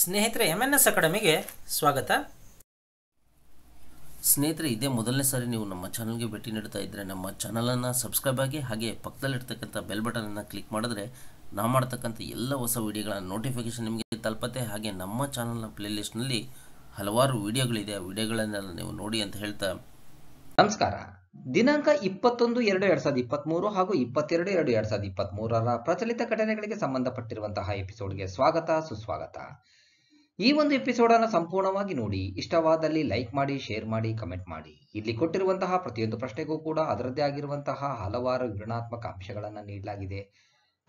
ಸ್ನೇಹಿತರೆ M N S ಅಕಾಡೆಮಿಗೆ ಸ್ವಾಗತ ಸ್ನೇಹಿತರೆ ಇದೇ ಮೊದಲನೇ ಸಾರಿ ನೀವು ನಮ್ಮ ಚಾನಲ್ಗೆ ಭೇಟಿ ನೀಡ್ತಾ ಇದ್ದರೆ ನಮ್ಮ ಚಾನಲನ್ನು ಸಬ್ಸ್ಕ್ರೈಬ್ ಆಗಿ ಹಾಗೆ ಪಕ್ಕದಲ್ಲಿರ್ತಕ್ಕಂಥ ಬೆಲ್ ಬಟನನ್ನು ಕ್ಲಿಕ್ ಮಾಡಿದ್ರೆ ನಾವು ಮಾಡ್ತಕ್ಕಂಥ ಎಲ್ಲ ಹೊಸ ವಿಡಿಯೋಗಳ ನೋಟಿಫಿಕೇಶನ್ ನಿಮಗೆ ತಲುಪತ್ತೆ ಹಾಗೆ ನಮ್ಮ ಚಾನಲ್ನ ಪ್ಲೇಲಿಸ್ಟ್ನಲ್ಲಿ ಹಲವಾರು ವಿಡಿಯೋಗಳಿದೆ ಆ ವಿಡಿಯೋಗಳನ್ನೆಲ್ಲ ನೀವು ನೋಡಿ ಅಂತ ಹೇಳ್ತಾ ನಮಸ್ಕಾರ ದಿನಾಂಕ ಇಪ್ಪತ್ತೊಂದು ಎರಡು ಎರಡ್ ಸಾವಿರದ ಮೂರು ಹಾಗೂ ಇಪ್ಪತ್ತೆರಡು ಎರಡು ಎರಡ್ ಸಾವಿರದ ಮೂರರ ಪ್ರಚಲಿತ ಘಟನೆಗಳಿಗೆ ಸಂಬಂಧಪಟ್ಟಿರುವಂತಹ ಎಪಿಸೋಡ್ಗೆ ಸ್ವಾಗತ ಸುಸ್ವಾಗತ ಈ ಒಂದು ಅನ್ನು ಸಂಪೂರ್ಣವಾಗಿ ನೋಡಿ ಇಷ್ಟವಾದಲ್ಲಿ ಲೈಕ್ ಮಾಡಿ ಶೇರ್ ಮಾಡಿ ಕಮೆಂಟ್ ಮಾಡಿ ಇಲ್ಲಿ ಕೊಟ್ಟಿರುವಂತಹ ಪ್ರತಿಯೊಂದು ಪ್ರಶ್ನೆಗೂ ಕೂಡ ಅದರದ್ದೇ ಆಗಿರುವಂತಹ ಹಲವಾರು ವಿವರಣಾತ್ಮಕ ಅಂಶಗಳನ್ನ ನೀಡಲಾಗಿದೆ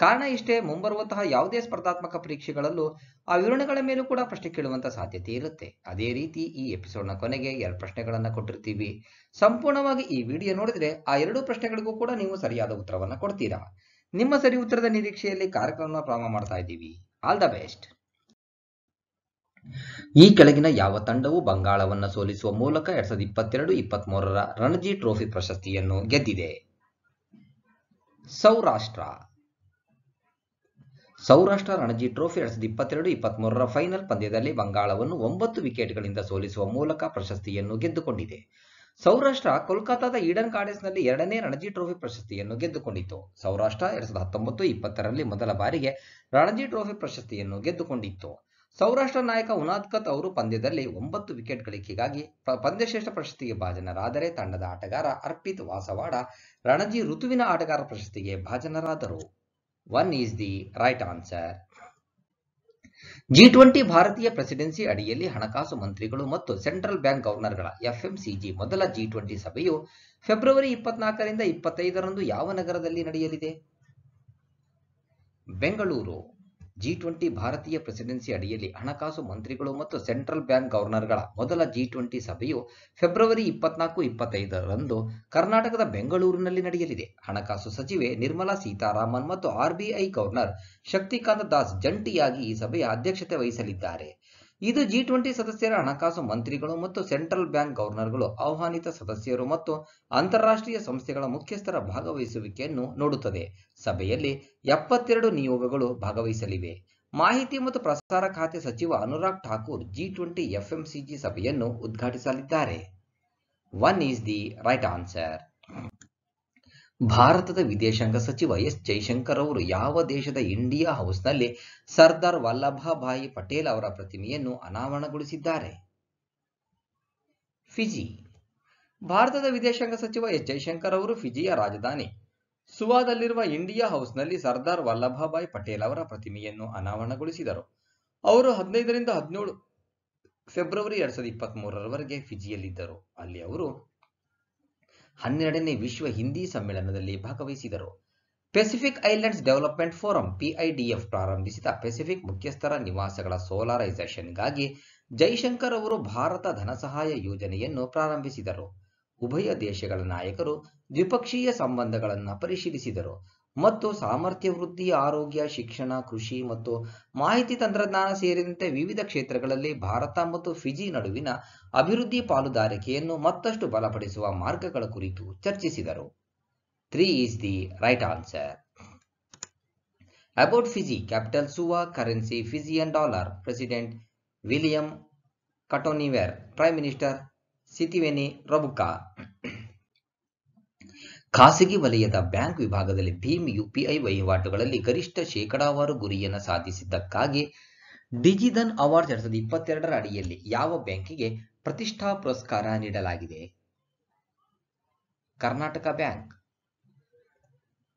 ಕಾರಣ ಇಷ್ಟೇ ಮುಂಬರುವಂತಹ ಯಾವುದೇ ಸ್ಪರ್ಧಾತ್ಮಕ ಪರೀಕ್ಷೆಗಳಲ್ಲೂ ಆ ವಿವರಣೆಗಳ ಮೇಲೂ ಕೂಡ ಪ್ರಶ್ನೆ ಕೇಳುವಂತಹ ಸಾಧ್ಯತೆ ಇರುತ್ತೆ ಅದೇ ರೀತಿ ಈ ನ ಕೊನೆಗೆ ಎರಡು ಪ್ರಶ್ನೆಗಳನ್ನು ಕೊಟ್ಟಿರ್ತೀವಿ ಸಂಪೂರ್ಣವಾಗಿ ಈ ವಿಡಿಯೋ ನೋಡಿದ್ರೆ ಆ ಎರಡು ಪ್ರಶ್ನೆಗಳಿಗೂ ಕೂಡ ನೀವು ಸರಿಯಾದ ಉತ್ತರವನ್ನು ಕೊಡ್ತೀರಾ ನಿಮ್ಮ ಸರಿ ಉತ್ತರದ ನಿರೀಕ್ಷೆಯಲ್ಲಿ ಕಾರ್ಯಕ್ರಮ ಪ್ರಾರಂಭ ಮಾಡ್ತಾ ಇದ್ದೀವಿ ಆಲ್ ದ ಬೆಸ್ಟ್ ಈ ಕೆಳಗಿನ ಯಾವ ತಂಡವು ಬಂಗಾಳವನ್ನು ಸೋಲಿಸುವ ಮೂಲಕ ಎರಡ್ ಸಾವಿರದ ಇಪ್ಪತ್ತೆರಡು ಇಪ್ಪತ್ತ್ ಮೂರರ ರಣಜಿ ಟ್ರೋಫಿ ಪ್ರಶಸ್ತಿಯನ್ನು ಗೆದ್ದಿದೆ ಸೌರಾಷ್ಟ್ರ ಸೌರಾಷ್ಟ್ರ ರಣಜಿ ಟ್ರೋಫಿ ಎರಡ್ ಸಾವಿರದ ಇಪ್ಪತ್ತೆರಡು ಇಪ್ಪತ್ತ್ ಮೂರರ ಫೈನಲ್ ಪಂದ್ಯದಲ್ಲಿ ಬಂಗಾಳವನ್ನು ಒಂಬತ್ತು ವಿಕೆಟ್ಗಳಿಂದ ಸೋಲಿಸುವ ಮೂಲಕ ಪ್ರಶಸ್ತಿಯನ್ನು ಗೆದ್ದುಕೊಂಡಿದೆ ಸೌರಾಷ್ಟ್ರ ಕೋಲ್ಕತ್ತಾದ ಈಡನ್ ಗಾರ್ಡನ್ಸ್ನಲ್ಲಿ ಎರಡನೇ ರಣಜಿ ಟ್ರೋಫಿ ಪ್ರಶಸ್ತಿಯನ್ನು ಗೆದ್ದುಕೊಂಡಿತು ಸೌರಾಷ್ಟ್ರ ಎರಡ್ ಸಾವಿರದ ಹತ್ತೊಂಬತ್ತು ಇಪ್ಪತ್ತರಲ್ಲಿ ಮೊದಲ ಬಾರಿಗೆ ರಣಜಿ ಟ್ರೋಫಿ ಪ್ರಶಸ್ತಿಯನ್ನು ಗೆದ್ದುಕೊಂಡಿತ್ತು ಸೌರಾಷ್ಟ್ರ ನಾಯಕ ಉನಾದ್ ಕತ್ ಅವರು ಪಂದ್ಯದಲ್ಲಿ ಒಂಬತ್ತು ವಿಕೆಟ್ ಗಳಿಕೆಗಾಗಿ ಪಂದ್ಯಶ್ರೇಷ್ಠ ಪ್ರಶಸ್ತಿಗೆ ಭಾಜನರಾದರೆ ತಂಡದ ಆಟಗಾರ ಅರ್ಪಿತ್ ವಾಸವಾಡ ರಣಜಿ ಋತುವಿನ ಆಟಗಾರ ಪ್ರಶಸ್ತಿಗೆ ಭಾಜನರಾದರು one is the right answer G twenty ಭಾರತೀಯ ಪ್ರೆಸಿಡೆನ್ಸಿ ಅಡಿಯಲ್ಲಿ ಹಣಕಾಸು ಮಂತ್ರಿಗಳು ಮತ್ತು ಸೆಂಟ್ರಲ್ ಬ್ಯಾಂಕ್ ಗವರ್ನರ್ಗಳ ಎಫ್ಎಂಸಿಜಿ ಮೊದಲ ಜಿ ಟ್ವೆಂಟಿ ಸಭೆಯು ಫೆಬ್ರವರಿ ಇಪ್ಪತ್ನಾಲ್ಕರಿಂದ ಇಪ್ಪತ್ತೈದರಂದು ಯಾವ ನಗರದಲ್ಲಿ ನಡೆಯಲಿದೆ ಬೆಂಗಳೂರು ಜಿ ಟ್ವೆಂಟಿ ಭಾರತೀಯ ಪ್ರೆಸಿಡೆನ್ಸಿ ಅಡಿಯಲ್ಲಿ ಹಣಕಾಸು ಮಂತ್ರಿಗಳು ಮತ್ತು ಸೆಂಟ್ರಲ್ ಬ್ಯಾಂಕ್ ಗವರ್ನರ್ಗಳ ಮೊದಲ ಜಿ ಟ್ವೆಂಟಿ ಸಭೆಯು ಫೆಬ್ರವರಿ ಇಪ್ಪತ್ನಾಲ್ಕು ಇಪ್ಪತ್ತೈದರಂದು ಕರ್ನಾಟಕದ ಬೆಂಗಳೂರಿನಲ್ಲಿ ನಡೆಯಲಿದೆ ಹಣಕಾಸು ಸಚಿವೆ ನಿರ್ಮಲಾ ಸೀತಾರಾಮನ್ ಮತ್ತು ಆರ್ಬಿಐ ಗವರ್ನರ್ ಶಕ್ತಿಕಾಂತ ದಾಸ್ ಜಂಟಿಯಾಗಿ ಈ ಸಭೆಯ ಅಧ್ಯಕ್ಷತೆ ವಹಿಸಲಿದ್ದಾರೆ ಇದು ಜಿ ಟ್ವೆಂಟಿ ಸದಸ್ಯರ ಹಣಕಾಸು ಮಂತ್ರಿಗಳು ಮತ್ತು ಸೆಂಟ್ರಲ್ ಬ್ಯಾಂಕ್ ಗವರ್ನರ್ಗಳು ಆಹ್ವಾನಿತ ಸದಸ್ಯರು ಮತ್ತು ಅಂತಾರಾಷ್ಟ್ರೀಯ ಸಂಸ್ಥೆಗಳ ಮುಖ್ಯಸ್ಥರ ಭಾಗವಹಿಸುವಿಕೆಯನ್ನು ನೋಡುತ್ತದೆ ಸಭೆಯಲ್ಲಿ ಎಪ್ಪತ್ತೆರಡು ನಿಯೋಗಗಳು ಭಾಗವಹಿಸಲಿವೆ ಮಾಹಿತಿ ಮತ್ತು ಪ್ರಸಾರ ಖಾತೆ ಸಚಿವ Anurag Thakur G twenty FMCG ಸಭೆಯನ್ನು ಉದ್ಘಾಟಿಸಲಿದ್ದಾರೆ one is the right answer ಭಾರತದ ವಿದೇಶಾಂಗ ಸಚಿವ ಎಸ್ ಜೈಶಂಕರ್ ಅವರು ಯಾವ ದೇಶದ ಇಂಡಿಯಾ ಹೌಸ್ನಲ್ಲಿ ಸರ್ದಾರ್ ವಲ್ಲಭಭಾಯಿ ಪಟೇಲ್ ಅವರ ಪ್ರತಿಮೆಯನ್ನು ಅನಾವರಣಗೊಳಿಸಿದ್ದಾರೆ ಫಿಜಿ ಭಾರತದ ವಿದೇಶಾಂಗ ಸಚಿವ ಎಸ್ ಜೈಶಂಕರ್ ಅವರು ಫಿಜಿಯ ರಾಜಧಾನಿ ಸುವಾದಲ್ಲಿರುವ ಇಂಡಿಯಾ ಹೌಸ್ನಲ್ಲಿ ಸರ್ದಾರ್ ವಲ್ಲಭಭಾಯಿ ಪಟೇಲ್ ಅವರ ಪ್ರತಿಮೆಯನ್ನು ಅನಾವರಣಗೊಳಿಸಿದರು ಅವರು ಹದಿನೈದರಿಂದ ಹದಿನೇಳು ಫೆಬ್ರವರಿ ಎರಡ್ ಸಾವಿರದ ಇಪ್ಪತ್ತ್ ಮೂರರವರೆಗೆ ಫಿಜಿಯಲ್ಲಿದ್ದರು ಅಲ್ಲಿ ಅವರು ಹನ್ನೆರಡನೇ ವಿಶ್ವ ಹಿಂದಿ ಸಮ್ಮೇಳನದಲ್ಲಿ ಭಾಗವಹಿಸಿದರು Pacific Islands Development Forum PIDF ಪ್ರಾರಂಭಿಸಿದ ಪೆಸಿಫಿಕ್ ಮುಖ್ಯಸ್ಥರ ನಿವಾಸಗಳ ಸೋಲಾರೈಸೇಷನ್ಗಾಗಿ ಜೈಶಂಕರ್ ಅವರು ಭಾರತ ಧನಸಹಾಯ ಯೋಜನೆಯನ್ನು ಪ್ರಾರಂಭಿಸಿದರು ಉಭಯ ದೇಶಗಳ ನಾಯಕರು ದ್ವಿಪಕ್ಷೀಯ ಸಂಬಂಧಗಳನ್ನು ಪರಿಶೀಲಿಸಿದರು ಮತ್ತು ಸಾಮರ್ಥ್ಯ ವೃದ್ಧಿ ಆರೋಗ್ಯ ಶಿಕ್ಷಣ ಕೃಷಿ ಮತ್ತು ಮಾಹಿತಿ ತಂತ್ರಜ್ಞಾನ ಸೇರಿದಂತೆ ವಿವಿಧ ಕ್ಷೇತ್ರಗಳಲ್ಲಿ ಭಾರತ ಮತ್ತು ಫಿಜಿ ನಡುವಿನ ಅಭಿವೃದ್ಧಿ ಪಾಲುದಾರಿಕೆಯನ್ನು ಮತ್ತಷ್ಟು ಬಲಪಡಿಸುವ ಮಾರ್ಗಗಳ ಕುರಿತು ಚರ್ಚಿಸಿದರು three is the right answer about Fiji capital Suva currency Fijian dollar president William Katonivere prime minister Sitiveni Rabuka ಖಾಸಗಿ ವಲಯದ ಬ್ಯಾಂಕ್ ವಿಭಾಗದಲ್ಲಿ ಭೀಮ್ ಯುಪಿಐ ವಹಿವಾಟುಗಳಲ್ಲಿ ಗರಿಷ್ಠ ಶೇಕಡಾವಾರು ಗುರಿಯನ್ನು ಸಾಧಿಸಿದ್ದಕ್ಕಾಗಿ ಡಿಜಿಧನ್ ಅವಾರ್ಡ್ ಎರಡ್ ಸಾವಿರದ ಇಪ್ಪತ್ತೆರಡರ ಅಡಿಯಲ್ಲಿ ಯಾವ ಬ್ಯಾಂಕಿಗೆ ಪ್ರತಿಷ್ಠಾ ಪುರಸ್ಕಾರ ನೀಡಲಾಗಿದೆ ಕರ್ನಾಟಕ ಬ್ಯಾಂಕ್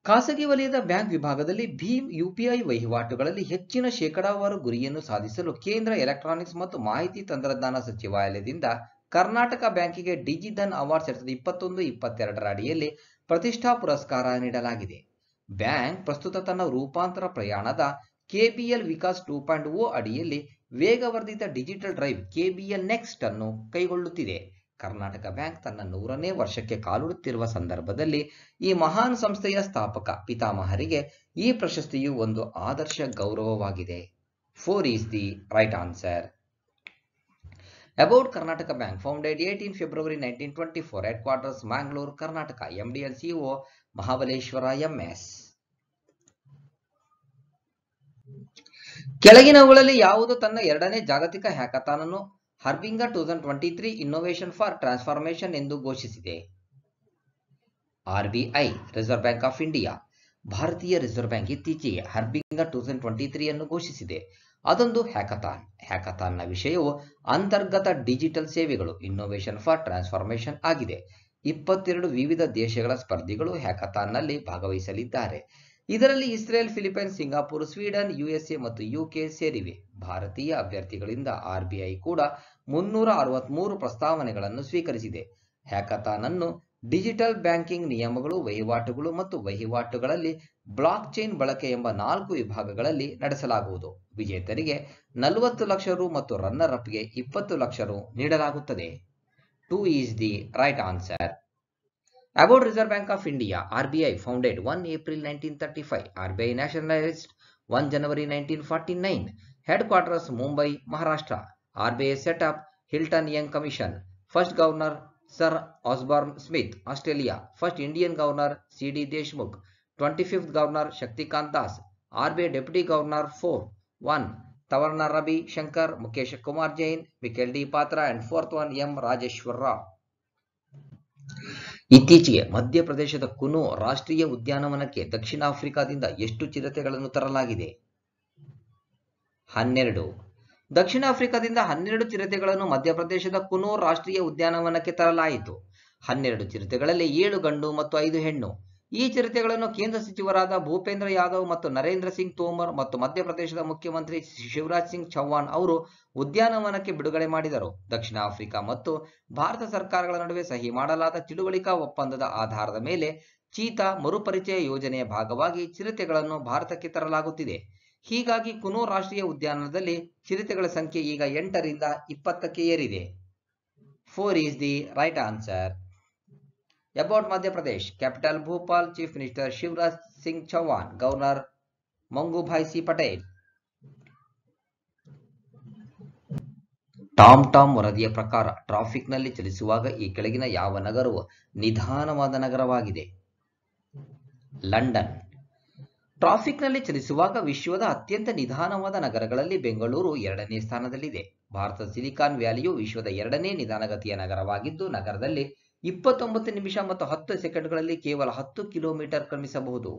ಖಾಸಗಿ ವಲಯದ ಬ್ಯಾಂಕ್ ವಿಭಾಗದಲ್ಲಿ ಭೀಮ್ ಯುಪಿಐ ವಹಿವಾಟುಗಳಲ್ಲಿ ಹೆಚ್ಚಿನ ಶೇಕಡಾವಾರು ಗುರಿಯನ್ನು ಸಾಧಿಸಲು ಕೇಂದ್ರ ಎಲೆಕ್ಟ್ರಾನಿಕ್ಸ್ ಮತ್ತು ಮಾಹಿತಿ ತಂತ್ರಜ್ಞಾನ ಸಚಿವಾಲಯದಿಂದ ಕರ್ನಾಟಕ ಬ್ಯಾಂಕಿಗೆ ಡಿಜಿಧನ್ ಅವಾರ್ಡ್ ಎರಡ್ ಸಾವಿರದ ಇಪ್ಪತ್ತೊಂದು ಇಪ್ಪತ್ತೆರಡರ ಅಡಿಯಲ್ಲಿ ಪ್ರತಿಷ್ಠಾ ಪುರಸ್ಕಾರ ನೀಡಲಾಗಿದೆ ಬ್ಯಾಂಕ್ ಪ್ರಸ್ತುತ ತನ್ನ ರೂಪಾಂತರ ಪ್ರಯಾಣದ KBL Vikas two point O ಅಡಿಯಲ್ಲಿ ವೇಗವರ್ಧಿತ ಡಿಜಿಟಲ್ ಡ್ರೈವ್ ಕೆಬಿಎಲ್ ನೆಕ್ಸ್ಟ್ ಅನ್ನು ಕೈಗೊಳ್ಳುತ್ತಿದೆ ಕರ್ನಾಟಕ ಬ್ಯಾಂಕ್ ತನ್ನ ನೂರನೇ ವರ್ಷಕ್ಕೆ ಕಾಲಿಡುತ್ತಿರುವ ಸಂದರ್ಭದಲ್ಲಿ ಈ ಮಹಾನ್ ಸಂಸ್ಥೆಯ ಸ್ಥಾಪಕ ಪಿತಾಮಹರಿಗೆ ಈ ಪ್ರಶಸ್ತಿಯು ಒಂದು ಆದರ್ಶ ಗೌರವವಾಗಿದೆ four is the right answer about Karnataka Bank founded eighteen February nineteen twenty four headquarters Mangalore Karnataka MD and CEO Mahabaleshwara MS ಕೆಳಗಿನವುಗಳಲ್ಲಿ ಯಾವುದು ತನ್ನ ಎರಡನೇ ಜಾಗತಿಕ ಹ್ಯಾಕತಾನನ್ನು Harbinger two thousand twenty three innovation for transformation ಎಂದು ಘೋಷಿಸಿದೆ RBI Reserve Bank of India ಭಾರತೀಯ ರಿಸರ್ವ್ ಬ್ಯಾಂಕ್ ಇತ್ತೀಚೆಗೆ Harbinger two thousand twenty three ಅನ್ನು ಘೋಷಿಸಿದೆ ಅದೊಂದು ಹ್ಯಾಕಥಾನ್ ಹ್ಯಾಕಥಾನ್ನ ವಿಷಯವು ಅಂತರ್ಗತ ಡಿಜಿಟಲ್ ಸೇವೆಗಳು ಇನ್ನೋವೇಷನ್ ಫಾರ್ ಟ್ರಾನ್ಸ್ಫಾರ್ಮೇಷನ್ ಆಗಿದೆ ಇಪ್ಪತ್ತೆರಡು ವಿವಿಧ ದೇಶಗಳ ಸ್ಪರ್ಧಿಗಳು ಹ್ಯಾಕಥಾನ್ನಲ್ಲಿ ಭಾಗವಹಿಸಲಿದ್ದಾರೆ ಇದರಲ್ಲಿ Israel Philippines Singapore Sweden USA ಮತ್ತು ಯುಕೆ ಸೇರಿವೆ ಭಾರತೀಯ ಅಭ್ಯರ್ಥಿಗಳಿಂದ ಆರ್ಬಿಐ ಕೂಡ ಮುನ್ನೂರ ಅರವತ್ಮೂರು ಪ್ರಸ್ತಾವನೆಗಳನ್ನು ಸ್ವೀಕರಿಸಿದೆ ಹ್ಯಾಕಥಾನ್ ಅನ್ನು ಡಿಜಿಟಲ್ ಬ್ಯಾಂಕಿಂಗ್ ನಿಯಮಗಳು ವಹಿವಾಟುಗಳು ಮತ್ತು ವಹಿವಾಟುಗಳಲ್ಲಿ ಬ್ಲಾಕ್ ಚೈನ್ ಬಳಕೆ ಎಂಬ ನಾಲ್ಕು ವಿಭಾಗಗಳಲ್ಲಿ ನಡೆಸಲಾಗುವುದು ವಿಜೇತರಿಗೆ ನಲವತ್ತು ಲಕ್ಷ ರು ಮತ್ತು ರನ್ನರ್ ಅಪ್ಗೆ ಇಪ್ಪತ್ತು ಲಕ್ಷ ರು ನೀಡಲಾಗುತ್ತದೆ two is the right answer about Reserve Bank of India R founded one April nineteen thirty five R B I nationalised one January nineteen forty nine headquarters Mumbai Maharashtra R B set up Hilton Young commission first governor sir Osborne Smith Australia first Indian governor C D Deshmukh twenty fifth governor Shaktikanta Das RBI deputy governor four one ತವರ್ನ Ravi Shankar Mukesh Kumar Jain Miquelle D Patra and fourth one M Rajeshwar Rao ಇತ್ತೀಚೆಗೆ ಮಧ್ಯಪ್ರದೇಶದ ಕುನು ರಾಷ್ಟ್ರೀಯ ಉದ್ಯಾನವನಕ್ಕೆ ದಕ್ಷಿಣ ಆಫ್ರಿಕಾದಿಂದ ಎಷ್ಟು ಚಿರತೆಗಳನ್ನು ತರಲಾಗಿದೆ ಹನ್ನೆರಡು ದಕ್ಷಿಣ ಆಫ್ರಿಕಾದಿಂದ ಹನ್ನೆರಡು ಚಿರತೆಗಳನ್ನು ಮಧ್ಯಪ್ರದೇಶದ ಕುನೋರ್ ರಾಷ್ಟ್ರೀಯ ಉದ್ಯಾನವನಕ್ಕೆ ತರಲಾಯಿತು ಹನ್ನೆರಡು ಚಿರತೆಗಳಲ್ಲಿ ಏಳು ಗಂಡು ಮತ್ತು ಐದು ಹೆಣ್ಣು ಈ ಚಿರತೆಗಳನ್ನು ಕೇಂದ್ರ ಸಚಿವರಾದ ಭೂಪೇಂದ್ರ ಯಾದವ್ ಮತ್ತು ನರೇಂದ್ರ ಸಿಂಗ್ ತೋಮರ್ ಮತ್ತು ಮಧ್ಯಪ್ರದೇಶದ ಮುಖ್ಯಮಂತ್ರಿ ಶಿವರಾಜ್ ಸಿಂಗ್ ಚೌಹಾಣ್ ಅವರು ಉದ್ಯಾನವನಕ್ಕೆ ಬಿಡುಗಡೆ ಮಾಡಿದರು ದಕ್ಷಿಣ ಆಫ್ರಿಕಾ ಮತ್ತು ಭಾರತ ಸರ್ಕಾರಗಳ ನಡುವೆ ಸಹಿ ಮಾಡಲಾದ ತಿಳುವಳಿಕಾ ಒಪ್ಪಂದದ ಆಧಾರದ ಮೇಲೆ ಚೀತಾ ಮರುಪರಿಚಯ ಯೋಜನೆಯ ಭಾಗವಾಗಿ ಚಿರತೆಗಳನ್ನು ಭಾರತಕ್ಕೆ ತರಲಾಗುತ್ತಿದೆ ಹೀಗಾಗಿ ಕುನೋ ರಾಷ್ಟ್ರೀಯ ಉದ್ಯಾನದಲ್ಲಿ ಚಿರತೆಗಳ ಸಂಖ್ಯೆ ಈಗ ಎಂಟರಿಂದ ಇಪ್ಪತ್ತಕ್ಕೆ ಏರಿದೆ four is the right answer about Madhya Pradesh capital Bhopal chief minister Shivraj Singh Chouhan governor Mangubhai C Patel TomTom ವರದಿಯ ಪ್ರಕಾರ ಟ್ರಾಫಿಕ್ನಲ್ಲಿ ಚಲಿಸುವಾಗ ಈ ಕೆಳಗಿನ ಯಾವ ನಗರವು ನಿಧಾನವಾದ ನಗರವಾಗಿದೆ ಲಂಡನ್ ಟ್ರಾಫಿಕ್ನಲ್ಲಿ ಚಲಿಸುವಾಗ ವಿಶ್ವದ ಅತ್ಯಂತ ನಿಧಾನವಾದ ನಗರಗಳಲ್ಲಿ ಬೆಂಗಳೂರು ಎರಡನೇ ಸ್ಥಾನದಲ್ಲಿದೆ ಭಾರತದ ಸಿಲಿಕಾನ್ ವ್ಯಾಲಿಯು ವಿಶ್ವದ ಎರಡನೇ ನಿಧಾನಗತಿಯ ನಗರವಾಗಿದ್ದು ನಗರದಲ್ಲಿ ಇಪ್ಪತ್ತೊಂಬತ್ತು ನಿಮಿಷ ಮತ್ತು ಹತ್ತು ಸೆಕೆಂಡ್ಗಳಲ್ಲಿ ಕೇವಲ ಹತ್ತು ಕಿಲೋಮೀಟರ್ ಕ್ರಮಿಸಬಹುದು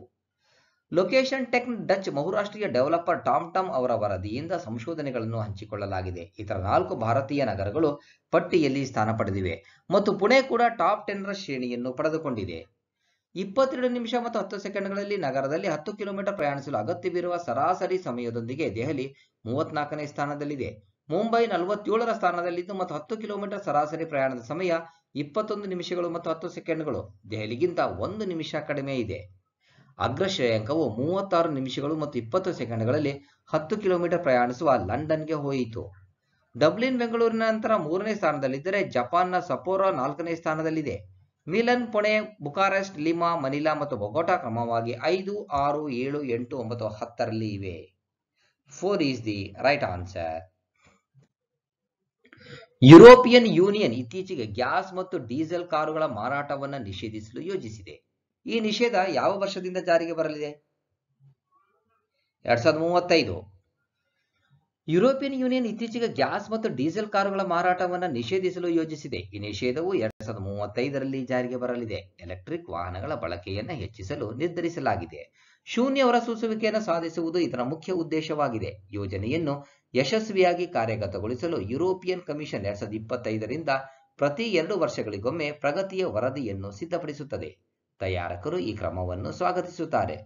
ಲೊಕೇಶನ್ ಟೆಕ್ ಡಚ್ ಬಹುರಾಷ್ಟ್ರೀಯ ಡೆವಲಪರ್ ಟಾಮ್ ಟಾಮ್ ಅವರ ವರದಿಯಿಂದ ಸಂಶೋಧನೆಗಳನ್ನು ಹಂಚಿಕೊಳ್ಳಲಾಗಿದೆ ಇತರ ನಾಲ್ಕು ಭಾರತೀಯ ನಗರಗಳು ಪಟ್ಟಿಯಲ್ಲಿ ಸ್ಥಾನ ಪಡೆದಿವೆ ಮತ್ತು ಪುಣೆ ಕೂಡ ಟಾಪ್ ರ ಶ್ರೇಣಿಯನ್ನು ಪಡೆದುಕೊಂಡಿದೆ ಇಪ್ಪತ್ತೆರಡು ನಿಮಿಷ ಮತ್ತು ಹತ್ತು ಸೆಕೆಂಡ್ಗಳಲ್ಲಿ ನಗರದಲ್ಲಿ ಹತ್ತು ಕಿಲೋಮೀಟರ್ ಪ್ರಯಾಣಿಸಲು ಅಗತ್ಯವಿರುವ ಸರಾಸರಿ ಸಮಯದೊಂದಿಗೆ ದೆಹಲಿ ಮೂವತ್ನಾಲ್ಕನೇ ಸ್ಥಾನದಲ್ಲಿದೆ ಮುಂಬೈ ನಲವತ್ತೇಳರ ಸ್ಥಾನದಲ್ಲಿದ್ದು ಮತ್ತು ಹತ್ತು ಕಿಲೋಮೀಟರ್ ಸರಾಸರಿ ಪ್ರಯಾಣದ ಸಮಯ ಇಪ್ಪತ್ತೊಂದು ನಿಮಿಷಗಳು ಮತ್ತು ಹತ್ತು ಸೆಕೆಂಡ್ಗಳು ದೆಹಲಿಗಿಂತ ಒಂದು ನಿಮಿಷ ಕಡಿಮೆ ಇದೆ ಅಗ್ರಶ್ರೇಯಾಂಕವು ಶ್ರೇಯಾಂಕವು ಮೂವತ್ತಾರು ನಿಮಿಷಗಳು ಮತ್ತು ಇಪ್ಪತ್ತು ಸೆಕೆಂಡ್ಗಳಲ್ಲಿ ಹತ್ತು ಕಿಲೋಮೀಟರ್ ಪ್ರಯಾಣಿಸುವ ಲಂಡನ್ಗೆ ಹೋಯಿತು ಡಬ್ಲಿನ್ ಬೆಂಗಳೂರಿನ ನಂತರ ಮೂರನೇ ಸ್ಥಾನದಲ್ಲಿದ್ದರೆ ಜಪಾನ್ನ ಸಪೋರಾ ನಾಲ್ಕನೇ ಸ್ಥಾನದಲ್ಲಿದೆ Milan Pune Bucharest Lima Manila ಮತ್ತು ಬೊಗೋಟಾ ಕ್ರಮವಾಗಿ ಐದು ಆರು ಏಳು ಎಂಟು ಒಂಬತ್ತು ಹತ್ತರಲ್ಲಿ ಇವೆ four is the right answer European Union ಇತ್ತೀಚೆಗೆ ಗ್ಯಾಸ್ ಮತ್ತು ಡೀಸೆಲ್ ಕಾರುಗಳ ಮಾರಾಟವನ್ನು ನಿಷೇಧಿಸಲು ಯೋಜಿಸಿದೆ ಈ ನಿಷೇಧ ಯಾವ ವರ್ಷದಿಂದ ಜಾರಿಗೆ ಬರಲಿದೆ ಎರಡ್ ಸಾವಿರದ ಮೂವತ್ತೈದು ಯುರೋಪಿಯನ್ ಯೂನಿಯನ್ ಇತ್ತೀಚೆಗೆ ಗ್ಯಾಸ್ ಮತ್ತು ಡೀಸೆಲ್ ಕಾರುಗಳ ಮಾರಾಟವನ್ನು ನಿಷೇಧಿಸಲು ಯೋಜಿಸಿದೆ ಈ ನಿಷೇಧವು ಎರಡ್ ಸಾವಿರದ ಮೂವತ್ತೈದರಲ್ಲಿ ಜಾರಿಗೆ ಬರಲಿದೆ ಎಲೆಕ್ಟ್ರಿಕ್ ವಾಹನಗಳ ಬಳಕೆಯನ್ನು ಹೆಚ್ಚಿಸಲು ನಿರ್ಧರಿಸಲಾಗಿದೆ ಶೂನ್ಯ ಹೊರಸೂಸುವಿಕೆಯನ್ನು ಸಾಧಿಸುವುದು ಇದರ ಮುಖ್ಯ ಉದ್ದೇಶವಾಗಿದೆ ಯೋಜನೆಯನ್ನು ಯಶಸ್ವಿಯಾಗಿ ಕಾರ್ಯಗತಗೊಳಿಸಲು ಯುರೋಪಿಯನ್ ಕಮಿಷನ್ ಎರಡ್ ಸಾವಿರದ ಇಪ್ಪತ್ತೈದರಿಂದ ಪ್ರತಿ ಎರಡು ವರ್ಷಗಳಿಗೊಮ್ಮೆ ಪ್ರಗತಿಯ ವರದಿಯನ್ನು ಸಿದ್ಧಪಡಿಸುತ್ತದೆ ತಯಾರಕರು ಈ ಕ್ರಮವನ್ನು ಸ್ವಾಗತಿಸುತ್ತಾರೆ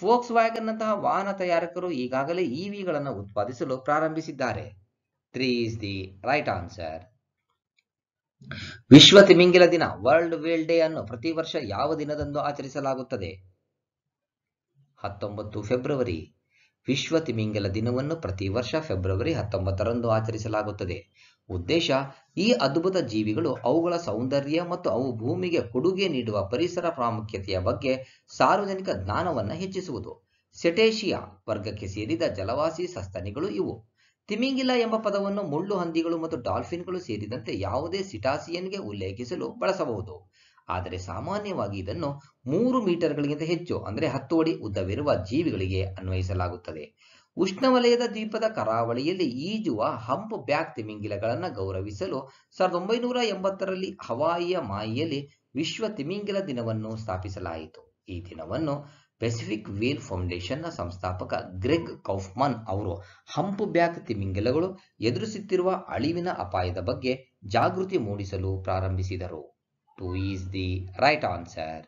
ಫೋಕ್ಸ್ ವ್ಯಾಗನ್ ನಂತಹ ವಾಹನ ತಯಾರಕರು ಈಗಾಗಲೇ ಇವಿಗಳನ್ನು e ಉತ್ಪಾದಿಸಲು ಪ್ರಾರಂಭಿಸಿದ್ದಾರೆ three is the right answer ವಿಶ್ವ ತಿಮಿಂಗಿಲ ದಿನ ವರ್ಲ್ಡ್ ವೇಲ್ ಡೇ ಅನ್ನು ಪ್ರತಿ ವರ್ಷ ಯಾವ ದಿನದಂದು ಆಚರಿಸಲಾಗುತ್ತದೆ ಹತ್ತೊಂಬತ್ತು ಫೆಬ್ರವರಿ ವಿಶ್ವ ತಿಮಿಂಗಿಲ ದಿನವನ್ನು ಪ್ರತಿ ವರ್ಷ ಫೆಬ್ರವರಿ ಹತ್ತೊಂಬತ್ತರಂದು ಆಚರಿಸಲಾಗುತ್ತದೆ ಉದ್ದೇಶ ಈ ಅದ್ಭುತ ಜೀವಿಗಳು ಅವುಗಳ ಸೌಂದರ್ಯ ಮತ್ತು ಅವು ಭೂಮಿಗೆ ಕೊಡುಗೆ ನೀಡುವ ಪರಿಸರ ಪ್ರಾಮುಖ್ಯತೆಯ ಬಗ್ಗೆ ಸಾರ್ವಜನಿಕ ಜ್ಞಾನವನ್ನು ಹೆಚ್ಚಿಸುವುದು ಸೆಟೇಶಿಯಾ ವರ್ಗಕ್ಕೆ ಸೇರಿದ ಜಲವಾಸಿ ಸಸ್ತನಿಗಳು ಇವು ತಿಮಿಂಗಿಲ ಎಂಬ ಪದವನ್ನು ಮುಳ್ಳು ಹಂದಿಗಳು ಮತ್ತು ಡಾಲ್ಫಿನ್ಗಳು ಸೇರಿದಂತೆ ಯಾವುದೇ ಸಿಟಾಸಿಯನ್ಗೆ ಉಲ್ಲೇಖಿಸಲು ಬಳಸಬಹುದು ಆದರೆ ಸಾಮಾನ್ಯವಾಗಿ ಇದನ್ನು ಮೂರು ಮೀಟರ್ಗಳಿಗಿಂತ ಹೆಚ್ಚು ಅಂದರೆ ಹತ್ತು ಅಡಿ ಉದ್ದವಿರುವ ಜೀವಿಗಳಿಗೆ ಅನ್ವಯಿಸಲಾಗುತ್ತದೆ ಉಷ್ಣವಲಯದ ದ್ವೀಪದ ಕರಾವಳಿಯಲ್ಲಿ ಈಜುವ ಹಂಪ್ ಬ್ಯಾಕ್ ತಿಮಿಂಗಿಲಗಳನ್ನು ಗೌರವಿಸಲು ಸಾವಿರದ ಒಂಬೈನೂರ ಎಂಬತ್ತರಲ್ಲಿ ಹವಾಯಿಯ ಮಾಯಿಯಲ್ಲಿ ವಿಶ್ವ ತಿಮಿಂಗಿಲ ದಿನವನ್ನು ಸ್ಥಾಪಿಸಲಾಯಿತು ಈ ದಿನವನ್ನು ಪೆಸಿಫಿಕ್ ವೇಲ್ ಫೌಂಡೇಶನ್ನ ಸಂಸ್ಥಾಪಕ ಗ್ರೆಗ್ ಕೌಫ್ಮನ್ ಅವರು ಹಂಪ್ ಬ್ಯಾಕ್ ತಿಮಿಂಗಿಲಗಳು ಎದುರಿಸುತ್ತಿರುವ ಅಳಿವಿನ ಅಪಾಯದ ಬಗ್ಗೆ ಜಾಗೃತಿ ಮೂಡಿಸಲು ಪ್ರಾರಂಭಿಸಿದರು two is the right answer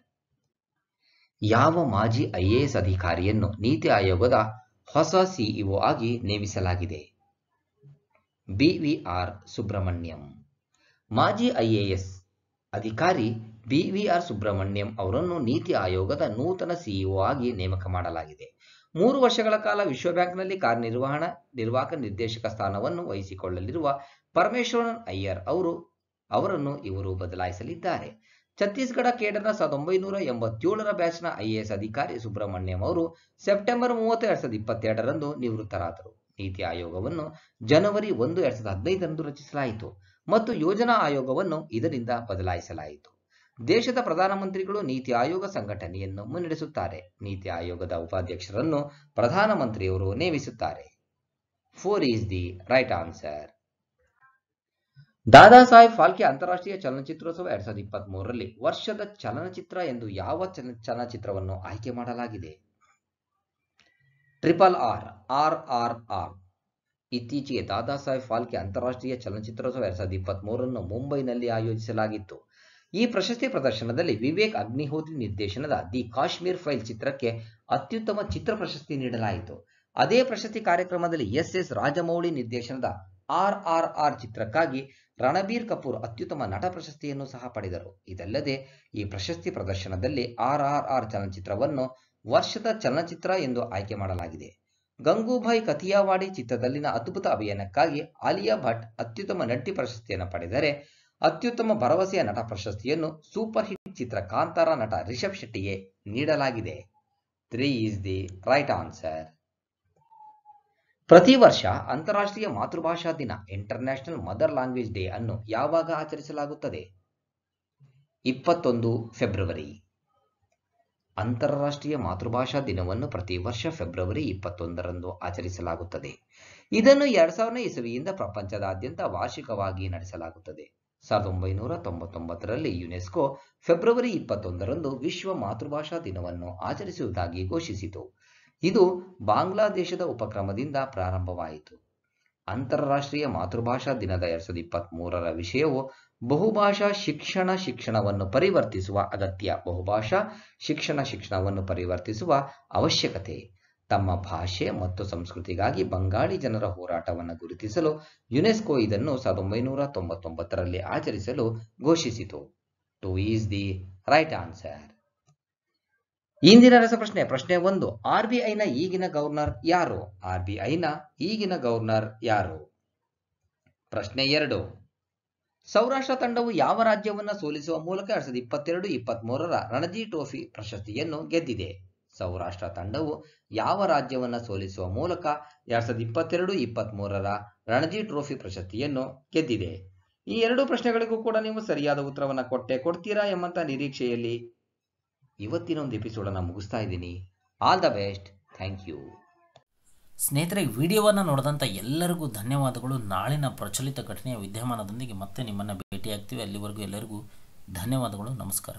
ಯಾವ ಮಾಜಿ ಐಎಎಸ್ ಅಧಿಕಾರಿಯನ್ನು ನೀತಿ ಆಯೋಗದ ಹೊಸ ಸಿಇಒ ಆಗಿ ನೇಮಿಸಲಾಗಿದೆ ಬಿವಿಆರ್ ಸುಬ್ರಹ್ಮಣ್ಯಂ ಮಾಜಿ ಐಎಎಸ್ ಅಧಿಕಾರಿ ಬಿವಿಆರ್ ಸುಬ್ರಹ್ಮಣ್ಯಂ ಅವರನ್ನು ನೀತಿ ಆಯೋಗದ ನೂತನ ಸಿಇಒ ಆಗಿ ನೇಮಕ ಮಾಡಲಾಗಿದೆ ಮೂರು ವರ್ಷಗಳ ಕಾಲ ವಿಶ್ವ ಬ್ಯಾಂಕ್ನಲ್ಲಿ ಕಾರ್ಯನಿರ್ವಹಣಾ ನಿರ್ವಾಹಕ ನಿರ್ದೇಶಕ ಸ್ಥಾನವನ್ನು ವಹಿಸಿಕೊಳ್ಳಲಿರುವ ಪರಮೇಶ್ವರನ್ ಅಯ್ಯರ್ ಅವರು ಅವರನ್ನು ಇವರು ಬದಲಾಯಿಸಲಿದ್ದಾರೆ ಛತ್ತೀಸ್ಗಢ ಕೇಡರ್ನ ಸಾವಿರದ ಒಂಬೈನೂರ ಎಂಬತ್ತೇಳರ ಬ್ಯಾಚ್ನ ಐಎಎಸ್ ಅಧಿಕಾರಿ ಸುಬ್ರಹ್ಮಣ್ಯಂ ಅವರು ಸೆಪ್ಟೆಂಬರ್ ಮೂವತ್ತು ಎರಡ್ ಸಾವಿರದ ಇಪ್ಪತ್ತೆರಡರಂದು ನಿವೃತ್ತರಾದರು ನೀತಿ ಆಯೋಗವನ್ನು ಜನವರಿ ಒಂದು ಎರಡ್ ಸಾವಿರದ ಹದಿನೈದರಂದು ರಚಿಸಲಾಯಿತು ಮತ್ತು ಯೋಜನಾ ಆಯೋಗವನ್ನು ಇದರಿಂದ ಬದಲಾಯಿಸಲಾಯಿತು ದೇಶದ ಪ್ರಧಾನಮಂತ್ರಿಗಳು ನೀತಿ ಆಯೋಗ ಸಂಘಟನೆಯನ್ನು ಮುನ್ನಡೆಸುತ್ತಾರೆ ನೀತಿ ಆಯೋಗದ ಉಪಾಧ್ಯಕ್ಷರನ್ನು ಪ್ರಧಾನಮಂತ್ರಿಯವರು ನೇಮಿಸುತ್ತಾರೆ four is the right answer Dada Saheb Phalke ಅಂತಾರಾಷ್ಟ್ರೀಯ ಚಲನಚಿತ್ರೋತ್ಸವ ಎರಡ್ ಸಾವಿರದ ಇಪ್ಪತ್ತ್ ಮೂರರಲ್ಲಿ ವರ್ಷದ ಚಲನಚಿತ್ರ ಎಂದು ಯಾವ ಚಲನಚಿತ್ರವನ್ನು ಆಯ್ಕೆ ಮಾಡಲಾಗಿದೆ triple R R R R ಇತ್ತೀಚೆಗೆ ದಾದಾ ಸಾಹೇಬ್ ಫಾಲ್ಕೆ ಅಂತಾರಾಷ್ಟ್ರೀಯ ಚಲನಚಿತ್ರೋತ್ಸವ ಎರಡ್ ಸಾವಿರದ ಇಪ್ಪತ್ತ್ ಮೂರನ್ನು ಮುಂಬೈನಲ್ಲಿ ಆಯೋಜಿಸಲಾಗಿತ್ತು ಈ ಪ್ರಶಸ್ತಿ ಪ್ರದರ್ಶನದಲ್ಲಿ ವಿವೇಕ್ ಅಗ್ನಿಹೋತ್ರಿ ನಿರ್ದೇಶನದ ದಿ ಕಾಶ್ಮೀರ್ ಫೈಲ್ ಚಿತ್ರಕ್ಕೆ ಅತ್ಯುತ್ತಮ ಚಿತ್ರ ಪ್ರಶಸ್ತಿ ನೀಡಲಾಯಿತು ಅದೇ ಪ್ರಶಸ್ತಿ ಕಾರ್ಯಕ್ರಮದಲ್ಲಿ ಎಸ್ ಎಸ್ ರಾಜಮೌಳಿ ನಿರ್ದೇಶನದ ಆರ್ ಆರ್ ಆರ್ ಚಿತ್ರಕ್ಕಾಗಿ ರಣಬೀರ್ ಕಪೂರ್ ಅತ್ಯುತ್ತಮ ನಟ ಪ್ರಶಸ್ತಿಯನ್ನು ಸಹ ಪಡೆದರು ಇದಲ್ಲದೆ ಈ ಪ್ರಶಸ್ತಿ ಪ್ರದರ್ಶನದಲ್ಲಿ ಆರ್ ಆರ್ ಆರ್ ಚಲನಚಿತ್ರವನ್ನು ವರ್ಷದ ಚಲನಚಿತ್ರ ಎಂದು ಆಯ್ಕೆ ಮಾಡಲಾಗಿದೆ ಗಂಗೂಭಾಯ್ ಕಥಿಯಾವಾಡಿ ಚಿತ್ರದಲ್ಲಿನ ಅದ್ಭುತ ಅಭಿಯಾನಕ್ಕಾಗಿ ಆಲಿಯಾ ಭಟ್ ಅತ್ಯುತ್ತಮ ನಟಿ ಪ್ರಶಸ್ತಿಯನ್ನು ಪಡೆದರೆ ಅತ್ಯುತ್ತಮ ಭರವಸೆಯ ನಟ ಪ್ರಶಸ್ತಿಯನ್ನು ಸೂಪರ್ ಹಿಟ್ ಚಿತ್ರ ಕಾಂತಾರ ನಟ ರಿಷಬ್ ಶೆಟ್ಟಿಗೆ ನೀಡಲಾಗಿದೆ three is the right answer ಪ್ರತಿ ವರ್ಷ ಅಂತಾರಾಷ್ಟ್ರೀಯ ಮಾತೃಭಾಷಾ ದಿನ ನ್ಯಾಷನಲ್ ಮದರ್ ಲ್ಯಾಂಗ್ವೇಜ್ ಡೇ ಅನ್ನು ಯಾವಾಗ ಆಚರಿಸಲಾಗುತ್ತದೆ ಇಪ್ಪತ್ತೊಂದು ಫೆಬ್ರವರಿ ಅಂತಾರಾಷ್ಟ್ರೀಯ ಮಾತೃಭಾಷಾ ದಿನವನ್ನು ಪ್ರತಿ ವರ್ಷ ಫೆಬ್ರವರಿ ಇಪ್ಪತ್ತೊಂದರಂದು ಆಚರಿಸಲಾಗುತ್ತದೆ ಇದನ್ನು ಎರಡ್ ಸಾವಿರದ ಇಸವಿಯಿಂದ ಪ್ರಪಂಚದಾದ್ಯಂತ ವಾರ್ಷಿಕವಾಗಿ ನಡೆಸಲಾಗುತ್ತದೆ ಸಾವಿರದ ಒಂಬೈನೂರ ತೊಂಬತ್ತೊಂಬತ್ತರಲ್ಲಿ ಯುನೆಸ್ಕೋ ಫೆಬ್ರವರಿ ಇಪ್ಪತ್ತೊಂದರಂದು ವಿಶ್ವ ಮಾತೃಭಾಷಾ ದಿನವನ್ನು ಆಚರಿಸುವುದಾಗಿ ಘೋಷಿಸಿತು ಇದು ಬಾಂಗ್ಲಾದೇಶದ ಉಪಕ್ರಮದಿಂದ ಪ್ರಾರಂಭವಾಯಿತು ಅಂತಾರಾಷ್ಟ್ರೀಯ ಮಾತೃಭಾಷಾ ದಿನದ ಎರಡ್ ಸಾವಿರದ ಇಪ್ಪತ್ತ್ ಮೂರರ ವಿಷಯವು ಬಹುಭಾಷಾ ಶಿಕ್ಷಣ ಶಿಕ್ಷಣವನ್ನು ಪರಿವರ್ತಿಸುವ ಅಗತ್ಯ ಬಹುಭಾಷಾ ಶಿಕ್ಷಣ ಶಿಕ್ಷಣವನ್ನು ಪರಿವರ್ತಿಸುವ ಅವಶ್ಯಕತೆ ತಮ್ಮ ಭಾಷೆ ಮತ್ತು ಸಂಸ್ಕೃತಿಗಾಗಿ ಬಂಗಾಳಿ ಜನರ ಹೋರಾಟವನ್ನು ಗುರುತಿಸಲು ಯುನೆಸ್ಕೋ ಇದನ್ನು ಸಾವಿರದ ಒಂಬೈನೂರ ತೊಂಬತ್ತೊಂಬತ್ತರಲ್ಲಿ ಆಚರಿಸಲು ಘೋಷಿಸಿತು two is the right answer ಇಂದಿನ ರಸಪ್ರಶ್ನೆ ಪ್ರಶ್ನೆ ಒಂದು ಆರ್ ಬಿ ಈಗಿನ ಗವರ್ನರ್ ಯಾರು ಆರ್ ಬಿ ಈಗಿನ ಗವರ್ನರ್ ಯಾರು ಪ್ರಶ್ನೆ ಎರಡು ಸೌರಾಷ್ಟ್ರ ತಂಡವು ಯಾವ ರಾಜ್ಯವನ್ನು ಸೋಲಿಸುವ ಮೂಲಕ ಎರಡ್ ಸಾವಿರದ ಇಪ್ಪತ್ತೆರಡು ಇಪ್ಪತ್ತ್ ಮೂರರ ರಣಜಿ ಟ್ರೋಫಿ ಪ್ರಶಸ್ತಿಯನ್ನು ಗೆದ್ದಿದೆ ಸೌರಾಷ್ಟ್ರ ತಂಡವು ಯಾವ ರಾಜ್ಯವನ್ನು ಸೋಲಿಸುವ ಮೂಲಕ ಎರಡ್ ಸಾವಿರದ ಇಪ್ಪತ್ತೆರಡು ಇಪ್ಪತ್ತ್ ಮೂರರ ರಣಜಿ ಟ್ರೋಫಿ ಪ್ರಶಸ್ತಿಯನ್ನು ಗೆದ್ದಿದೆ ಈ ಎರಡು ಪ್ರಶ್ನೆಗಳಿಗೂ ಕೂಡ ನೀವು ಸರಿಯಾದ ಉತ್ತರವನ್ನು ಕೊಟ್ಟೆ ಕೊಡ್ತೀರಾ ಎಂಬಂತ ನಿರೀಕ್ಷೆಯಲ್ಲಿ ಇವತ್ತಿನ ಒಂದು ಎಪಿಸೋಡನ್ನು ಮುಗಿಸ್ತಾ ಇದ್ದೀನಿ all the best thank you ಸ್ನೇಹಿತರೆ ವಿಡಿಯೋವನ್ನು ನೋಡಿದಂಥ ಎಲ್ಲರಿಗೂ ಧನ್ಯವಾದಗಳು ನಾಳಿನ ಪ್ರಚಲಿತ ಘಟನೆಯ ವಿದ್ಯಮಾನದೊಂದಿಗೆ ಮತ್ತೆ ನಿಮ್ಮನ್ನು ಭೇಟಿಯಾಗ್ತೀವಿ ಅಲ್ಲಿವರೆಗೂ ಎಲ್ಲರಿಗೂ ಧನ್ಯವಾದಗಳು ನಮಸ್ಕಾರ